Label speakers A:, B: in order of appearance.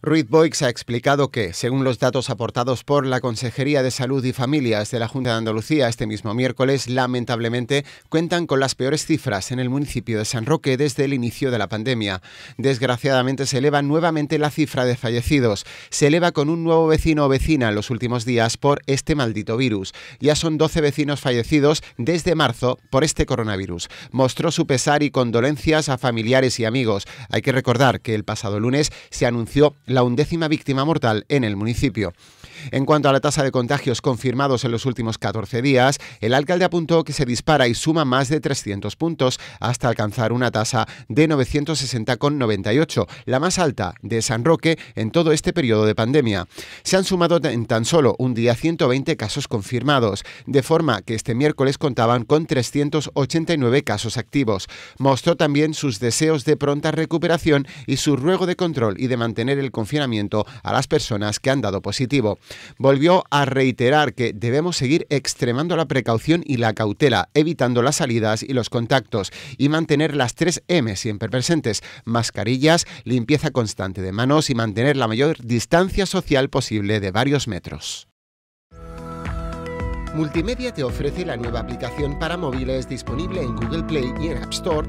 A: Ruiz Boix ha explicado que, según los datos aportados por la Consejería de Salud y Familias de la Junta de Andalucía este mismo miércoles, lamentablemente cuentan con las peores cifras en el municipio de San Roque desde el inicio de la pandemia. Desgraciadamente se eleva nuevamente la cifra de fallecidos. Se eleva con un nuevo vecino o vecina en los últimos días por este maldito virus. Ya son 12 vecinos fallecidos desde marzo por este coronavirus. Mostró su pesar y condolencias a familiares y amigos. Hay que recordar que el pasado lunes se anunció la undécima víctima mortal en el municipio. En cuanto a la tasa de contagios confirmados en los últimos 14 días, el alcalde apuntó que se dispara y suma más de 300 puntos hasta alcanzar una tasa de 960,98, la más alta de San Roque en todo este periodo de pandemia. Se han sumado en tan solo un día 120 casos confirmados, de forma que este miércoles contaban con 389 casos activos. Mostró también sus deseos de pronta recuperación y su ruego de control y de mantener el confinamiento a las personas que han dado positivo. Volvió a reiterar que debemos seguir extremando la precaución y la cautela, evitando las salidas y los contactos y mantener las tres M siempre presentes, mascarillas, limpieza constante de manos y mantener la mayor distancia social posible de varios metros.
B: Multimedia te ofrece la nueva aplicación para móviles disponible en Google Play y en App Store